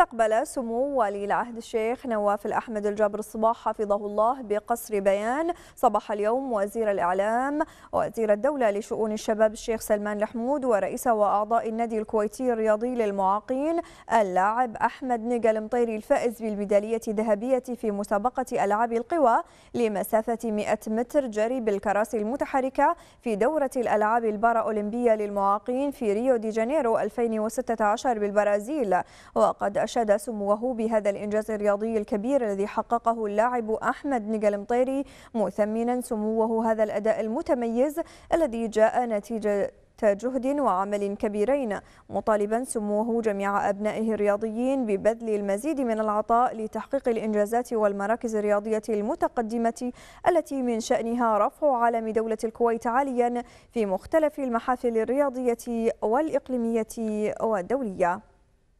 استقبل سمو ولي العهد الشيخ نواف الأحمد الجابر الصباح حفظه الله بقصر بيان صباح اليوم وزير الإعلام وزير الدولة لشؤون الشباب الشيخ سلمان الحمود ورئيس وأعضاء النادي الكويتي الرياضي للمعاقين اللاعب أحمد نيجل مطيري الفائز بالميدالية الذهبية في مسابقة ألعاب القوى لمسافة 100 متر جري بالكراسي المتحركة في دورة الألعاب البارا أولمبية للمعاقين في ريو دي جانيرو 2016 بالبرازيل وقد أشاد سموه بهذا الإنجاز الرياضي الكبير الذي حققه اللاعب أحمد نجل مطيري مثمنا سموه هذا الأداء المتميز الذي جاء نتيجة جهد وعمل كبيرين مطالبا سموه جميع أبنائه الرياضيين ببذل المزيد من العطاء لتحقيق الإنجازات والمراكز الرياضية المتقدمة التي من شأنها رفع علم دولة الكويت عاليا في مختلف المحافل الرياضية والإقليمية والدولية